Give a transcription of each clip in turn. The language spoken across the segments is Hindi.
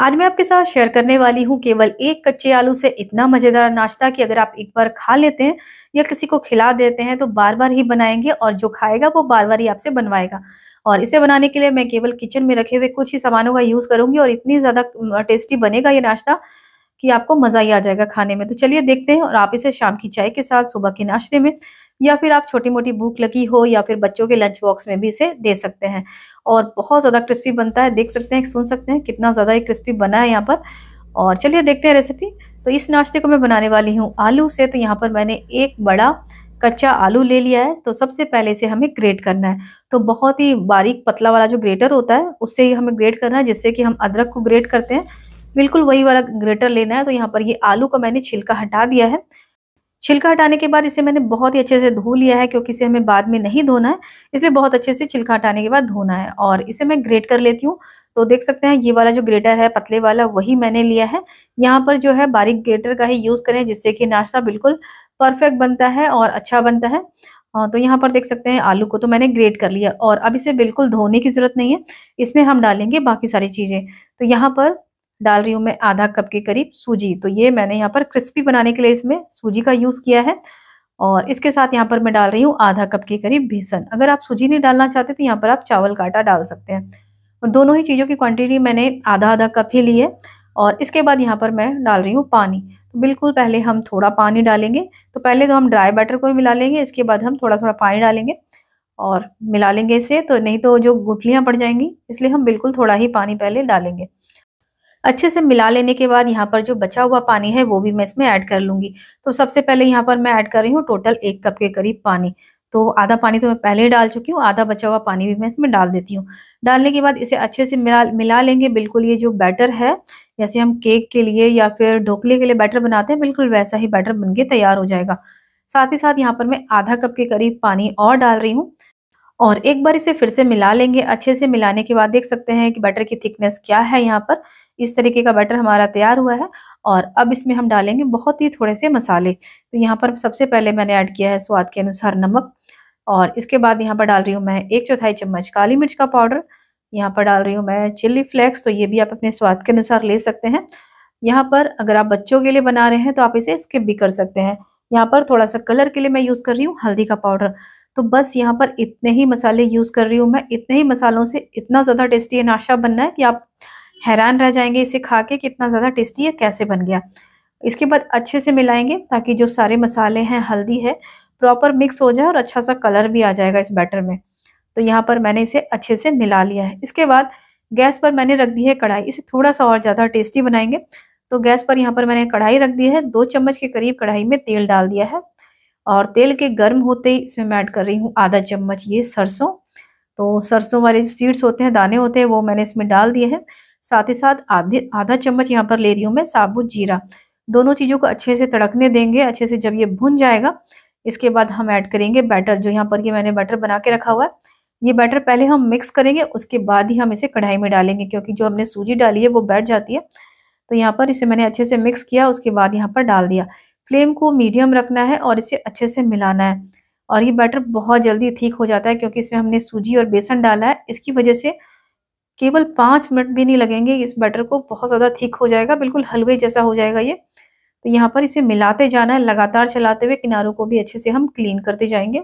आज मैं आपके साथ शेयर करने वाली हूँ केवल एक कच्चे आलू से इतना मजेदार नाश्ता कि अगर आप एक बार खा लेते हैं या किसी को खिला देते हैं तो बार बार ही बनाएंगे और जो खाएगा वो बार बार ही आपसे बनवाएगा और इसे बनाने के लिए मैं केवल किचन में रखे हुए कुछ ही सामानों का यूज करूंगी और इतनी ज्यादा टेस्टी बनेगा ये नाश्ता कि आपको मजा ही आ जाएगा खाने में तो चलिए देखते हैं और आप इसे शाम की चाय के साथ सुबह के नाश्ते में या फिर आप छोटी मोटी भूख लगी हो या फिर बच्चों के लंच बॉक्स में भी इसे दे सकते हैं और बहुत ज़्यादा क्रिस्पी बनता है देख सकते हैं सुन सकते हैं कितना ज़्यादा ये क्रिस्पी बना है यहाँ पर और चलिए देखते हैं रेसिपी तो इस नाश्ते को मैं बनाने वाली हूँ आलू से तो यहाँ पर मैंने एक बड़ा कच्चा आलू ले लिया है तो सबसे पहले इसे हमें ग्रेट करना है तो बहुत ही बारीक पतला वाला जो ग्रेटर होता है उससे ही हमें ग्रेट करना है जिससे कि हम अदरक को ग्रेट करते हैं बिल्कुल वही वाला ग्रेटर लेना है तो यहाँ पर ये आलू का मैंने छिलका हटा दिया है छिलका हटाने के बाद इसे मैंने बहुत ही अच्छे से धो लिया है क्योंकि इसे हमें बाद में नहीं धोना है इसलिए बहुत अच्छे से छिलका हटाने के बाद धोना है और इसे मैं ग्रेट कर लेती हूँ तो देख सकते हैं ये वाला जो ग्रेटर है पतले वाला वही मैंने लिया है यहाँ पर जो है बारीक ग्रेटर का ही यूज़ करें जिससे कि नाश्ता बिल्कुल परफेक्ट बनता है और अच्छा बनता है तो यहाँ पर देख सकते हैं आलू को तो मैंने ग्रेट कर लिया और अब इसे बिल्कुल धोने की ज़रूरत नहीं है इसमें हम डालेंगे बाकी सारी चीज़ें तो यहाँ पर डाल रही हूँ मैं आधा कप के करीब सूजी तो ये मैंने यहाँ पर क्रिस्पी बनाने के लिए इसमें सूजी का यूज़ किया है और इसके साथ यहाँ पर मैं डाल रही हूँ आधा कप के करीब बेसन अगर आप सूजी नहीं डालना चाहते तो यहाँ पर आप चावल का आटा डाल सकते हैं और दोनों ही चीज़ों की क्वांटिटी मैंने आधा आधा कप ही ली है और इसके बाद यहाँ पर मैं डाल रही हूँ पानी तो बिल्कुल पहले हम थोड़ा पानी डालेंगे तो पहले तो हम ड्राई बैटर को ही मिला लेंगे इसके बाद हम थोड़ा थोड़ा पानी डालेंगे और मिला लेंगे इसे तो नहीं तो जो गुटलियाँ पड़ जाएंगी इसलिए हम बिल्कुल थोड़ा ही पानी पहले डालेंगे अच्छे से मिला लेने के बाद यहाँ पर जो बचा हुआ पानी है वो भी मैं इसमें ऐड कर लूंगी तो सबसे पहले यहाँ पर मैं ऐड कर रही हूँ टोटल एक कप के करीब पानी तो आधा पानी तो मैं पहले ही डाल चुकी हूँ आधा बचा हुआ पानी भी मैं इसमें डाल देती हूँ डालने के बाद इसे अच्छे से मिला मिला लेंगे बिल्कुल ये जो बैटर है जैसे हम केक के लिए या फिर ढोकले के लिए बैटर बनाते हैं बिल्कुल वैसा ही बैटर बन तैयार हो जाएगा साथ ही साथ यहाँ पर मैं आधा कप के करीब पानी और डाल रही हूँ और एक बार इसे फिर से मिला लेंगे अच्छे से मिलाने के बाद देख सकते हैं कि बटर की थिकनेस क्या है यहाँ पर इस तरीके का बटर हमारा तैयार हुआ है और अब इसमें हम डालेंगे बहुत ही थोड़े से मसाले तो यहाँ पर सबसे पहले मैंने ऐड किया है स्वाद के अनुसार नमक और इसके बाद यहाँ पर डाल रही हूँ मैं एक चौथाई चम्मच काली मिर्च का पाउडर यहाँ पर डाल रही हूँ मैं चिल्ली फ्लेक्स तो ये भी आप अपने स्वाद के अनुसार ले सकते हैं यहाँ पर अगर आप बच्चों के लिए बना रहे हैं तो आप इसे स्किप भी कर सकते हैं यहाँ पर थोड़ा सा कलर के लिए मैं यूज़ कर रही हूँ हल्दी का पाउडर तो बस यहाँ पर इतने ही मसाले यूज़ कर रही हूँ मैं इतने ही मसालों से इतना ज़्यादा टेस्टी है नाश्ता बनना है कि आप हैरान रह जाएंगे इसे खा के कितना ज़्यादा टेस्टी है कैसे बन गया इसके बाद अच्छे से मिलाएंगे ताकि जो सारे मसाले हैं हल्दी है प्रॉपर मिक्स हो जाए और अच्छा सा कलर भी आ जाएगा इस बैटर में तो यहाँ पर मैंने इसे अच्छे से मिला लिया है इसके बाद गैस पर मैंने रख दी है कढ़ाई इसे थोड़ा सा और ज़्यादा टेस्टी बनाएंगे तो गैस पर यहाँ पर मैंने कढ़ाई रख दी है दो चम्मच के करीब कढ़ाई में तेल डाल दिया है और तेल के गर्म होते ही इसमें मैं ऐड कर रही हूँ आधा चम्मच ये सरसों तो सरसों वाले जो सीड्स होते हैं दाने होते हैं वो मैंने इसमें डाल दिए हैं साथ ही साथ आधे आधा चम्मच यहाँ पर ले रही हूँ मैं साबुत जीरा दोनों चीज़ों को अच्छे से तड़कने देंगे अच्छे से जब ये भुन जाएगा इसके बाद हम ऐड करेंगे बैटर जो यहाँ पर ये मैंने बैटर बना के रखा हुआ है ये बैटर पहले हम मिक्स करेंगे उसके बाद ही हम इसे कढ़ाई में डालेंगे क्योंकि जो हमने सूजी डाली है वो बैठ जाती है तो यहाँ पर इसे मैंने अच्छे से मिक्स किया उसके बाद यहाँ पर डाल दिया फ्लेम को मीडियम रखना है और इसे अच्छे से मिलाना है और ये बैटर बहुत जल्दी ठीक हो जाता है क्योंकि इसमें हमने सूजी और बेसन डाला है इसकी वजह से केवल पाँच मिनट भी नहीं लगेंगे इस बैटर को बहुत ज़्यादा ठीक हो जाएगा बिल्कुल हलवे जैसा हो जाएगा ये तो यहाँ पर इसे मिलाते जाना है लगातार चलाते हुए किनारों को भी अच्छे से हम क्लीन करते जाएंगे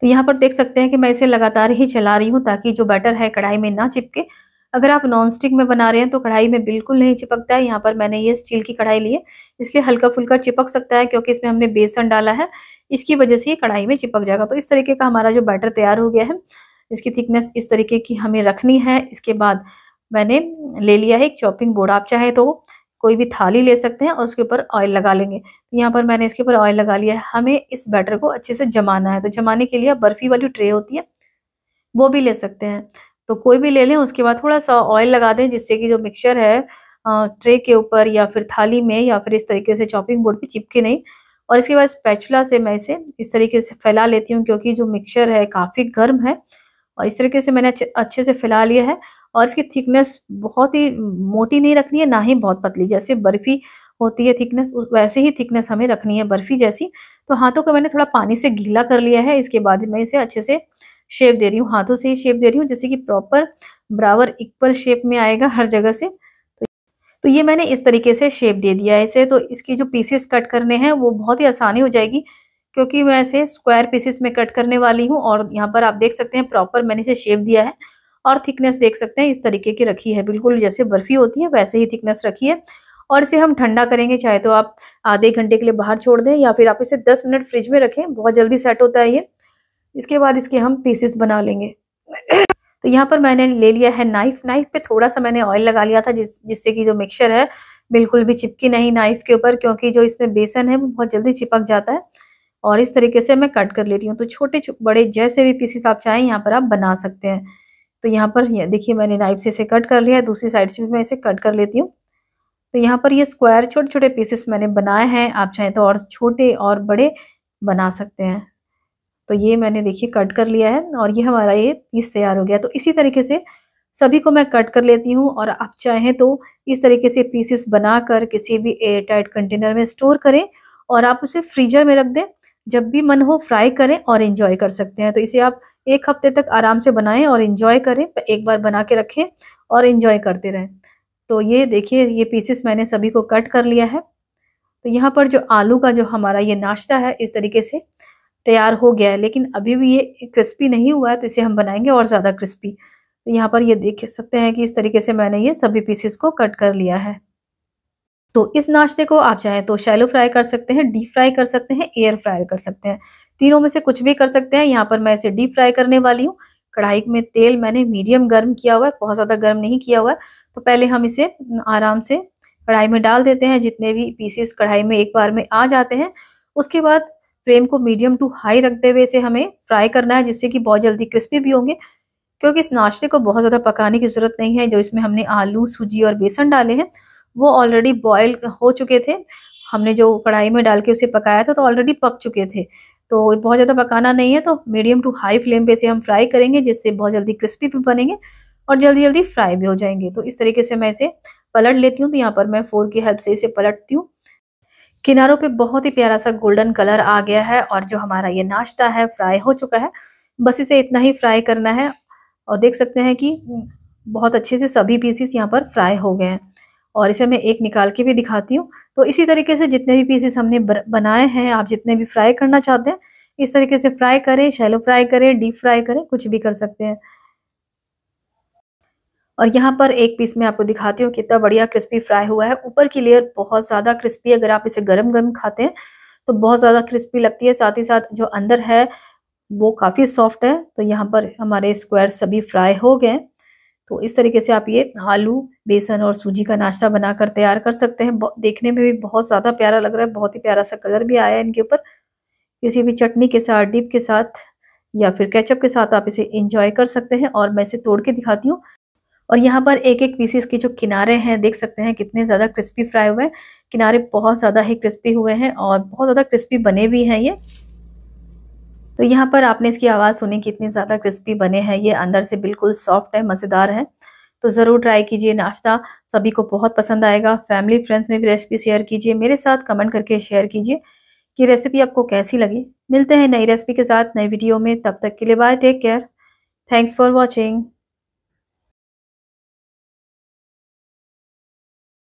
तो यहाँ पर देख सकते हैं कि मैं इसे लगातार ही चला रही हूँ ताकि जो बैटर है कढ़ाई में ना चिपके अगर आप नॉन स्टिक में बना रहे हैं तो कढ़ाई में बिल्कुल नहीं चिपकता है यहाँ पर मैंने ये स्टील की कढ़ाई ली है इसलिए हल्का फुल्का चिपक सकता है क्योंकि इसमें हमने बेसन डाला है इसकी वजह से ये कढ़ाई में चिपक जाएगा तो इस तरीके का हमारा जो बैटर तैयार हो गया है इसकी थिकनेस इस तरीके की हमें रखनी है इसके बाद मैंने ले लिया है एक चॉपिंग बोर्ड आप चाहे तो कोई भी थाली ले सकते हैं और उसके ऊपर ऑयल लगा लेंगे तो यहाँ पर मैंने इसके ऊपर ऑयल लगा लिया है हमें इस बैटर को अच्छे से जमाना है तो जमाने के लिए बर्फ़ी वाली ट्रे होती है वो भी ले सकते हैं तो कोई भी ले लें उसके बाद थोड़ा सा ऑयल लगा दें जिससे कि जो मिक्सचर है ट्रे के ऊपर या फिर थाली में या फिर इस तरीके से चॉपिंग बोर्ड पे चिपके नहीं और इसके बाद स्पैचुला से मैं इसे इस तरीके से फैला लेती हूँ क्योंकि जो मिक्सचर है काफ़ी गर्म है और इस तरीके से मैंने अच्छे अच्छे से फैला लिया है और इसकी थिकनेस बहुत ही मोटी नहीं रखनी है ना ही बहुत पतली जैसे बर्फ़ी होती है थिकनेस वैसे ही थिकनेस हमें रखनी है बर्फ़ी जैसी तो हाथों को मैंने थोड़ा पानी से गीला कर लिया है इसके बाद मैं इसे अच्छे से शेप दे रही हूँ हाथों से ही शेप दे रही हूँ जैसे कि प्रॉपर बराबर इक्वल शेप में आएगा हर जगह से तो, तो ये मैंने इस तरीके से शेप दे दिया है इसे तो इसकी जो पीसेस कट करने हैं वो बहुत ही आसानी हो जाएगी क्योंकि मैं इसे स्क्वायर पीसेस में कट करने वाली हूँ और यहाँ पर आप देख सकते हैं प्रॉपर मैंने इसे शेप दिया है और थिकनेस देख सकते हैं इस तरीके की रखी है बिल्कुल जैसे बर्फ़ी होती है वैसे ही थिकनेस रखी है और इसे हम ठंडा करेंगे चाहे तो आप आधे घंटे के लिए बाहर छोड़ दें या फिर आप इसे दस मिनट फ्रिज में रखें बहुत जल्दी सेट होता है ये इसके बाद इसके हम पीसेस बना लेंगे तो यहाँ पर मैंने ले लिया है नाइफ नाइफ पे थोड़ा सा मैंने ऑयल लगा लिया था जिस जिससे कि जो मिक्सचर है बिल्कुल भी चिपकी नहीं नाइफ के ऊपर क्योंकि जो इसमें बेसन है वो बहुत जल्दी चिपक जाता है और इस तरीके से मैं कट कर ले रही हूँ तो छोटे बड़े जैसे भी पीसेस आप चाहें यहाँ पर आप बना सकते हैं तो यहाँ पर देखिए मैंने नाइफ से इसे कट कर लिया है दूसरी साइड से भी मैं इसे कट कर लेती हूँ तो यहाँ पर ये स्क्वायर छोटे छोटे पीसेस मैंने बनाए हैं आप चाहें तो और छोटे और बड़े बना सकते हैं तो ये मैंने देखिए कट कर लिया है और ये हमारा ये पीस तैयार हो गया तो इसी तरीके से सभी को मैं कट कर लेती हूँ और आप चाहें तो इस तरीके से पीसेस बनाकर किसी भी एयर टाइट कंटेनर में स्टोर करें और आप उसे फ्रीजर में रख दें जब भी मन हो फ्राई करें और इन्जॉय कर सकते हैं तो इसे आप एक हफ्ते तक आराम से बनाएं और इन्जॉय करें एक बार बना के रखें और इन्जॉय करते रहें तो ये देखिए ये पीसेस मैंने सभी को कट कर लिया है तो यहाँ पर जो आलू का जो हमारा ये नाश्ता है इस तरीके से तैयार हो गया है लेकिन अभी भी ये क्रिस्पी नहीं हुआ है तो इसे हम बनाएंगे और ज़्यादा क्रिस्पी तो यहाँ पर ये देख सकते हैं कि इस तरीके से मैंने ये सभी पीसेस को कट कर लिया है तो इस नाश्ते को आप चाहें तो शैलो फ्राई कर सकते हैं डीप फ्राई कर सकते हैं एयर फ्राई कर सकते हैं तीनों में से कुछ भी कर सकते हैं यहाँ पर मैं इसे डीप फ्राई करने वाली हूँ कढ़ाई में तेल मैंने मीडियम गर्म किया हुआ है बहुत ज़्यादा गर्म नहीं किया हुआ है तो पहले हम इसे आराम से कढ़ाई में डाल देते हैं जितने भी पीसेस कढ़ाई में एक बार में आ जाते हैं उसके बाद फ्लेम को मीडियम टू हाई रखते हुए इसे हमें फ्राई करना है जिससे कि बहुत जल्दी क्रिस्पी भी होंगे क्योंकि इस नाश्ते को बहुत ज़्यादा पकाने की ज़रूरत नहीं है जो इसमें हमने आलू सूजी और बेसन डाले हैं वो ऑलरेडी बॉयल हो चुके थे हमने जो कढ़ाई में डाल के उसे पकाया था तो ऑलरेडी पक चुके थे तो बहुत ज़्यादा पकाना नहीं है तो मीडियम टू हाई फ्लेम पे इसे हम फ्राई करेंगे जिससे बहुत जल्दी क्रिस्पी भी बनेंगे और जल्दी जल्दी फ्राई भी हो जाएंगे तो इस तरीके से मैं इसे पलट लेती हूँ तो यहाँ पर मैं फोर की हेल्प से इसे पलटती हूँ किनारों पे बहुत ही प्यारा सा गोल्डन कलर आ गया है और जो हमारा ये नाश्ता है फ्राई हो चुका है बस इसे इतना ही फ्राई करना है और देख सकते हैं कि बहुत अच्छे से सभी पीसीस यहाँ पर फ्राई हो गए हैं और इसे मैं एक निकाल के भी दिखाती हूँ तो इसी तरीके से जितने भी पीसेस हमने बनाए हैं आप जितने भी फ्राई करना चाहते हैं इस तरीके से फ्राई करें शैलो फ्राई करें डीप फ्राई करें कुछ भी कर सकते हैं और यहाँ पर एक पीस में आपको दिखाती हूँ कितना बढ़िया क्रिस्पी फ्राई हुआ है ऊपर की लेयर बहुत ज़्यादा क्रिस्पी अगर आप इसे गर्म गर्म खाते हैं तो बहुत ज़्यादा क्रिस्पी लगती है साथ ही साथ जो अंदर है वो काफ़ी सॉफ्ट है तो यहाँ पर हमारे स्क्वायर सभी फ्राई हो गए तो इस तरीके से आप ये आलू बेसन और सूजी का नाश्ता बनाकर तैयार कर सकते हैं देखने में भी बहुत ज़्यादा प्यारा लग रहा है बहुत ही प्यारा सा कलर भी आया है इनके ऊपर किसी भी चटनी के साथ डिप के साथ या फिर केचप के साथ आप इसे इंजॉय कर सकते हैं और मैं इसे तोड़ के दिखाती हूँ और यहाँ पर एक एक पीसीस के जो किनारे हैं देख सकते हैं कितने ज़्यादा क्रिस्पी फ्राई हुए हैं किनारे बहुत ज़्यादा ही क्रिस्पी हुए हैं और बहुत ज़्यादा क्रिस्पी बने भी हैं ये तो यहाँ पर आपने इसकी आवाज़ सुनी कि ज़्यादा क्रिस्पी बने हैं ये अंदर से बिल्कुल सॉफ्ट है मज़ेदार है तो ज़रूर ट्राई कीजिए नाश्ता सभी को बहुत पसंद आएगा फैमिली फ्रेंड्स में भी रेसिपी शेयर कीजिए मेरे साथ कमेंट करके शेयर कीजिए कि रेसिपी आपको कैसी लगी मिलते हैं नई रेसिपी के साथ नई वीडियो में तब तक के लिए bye take care thanks for watching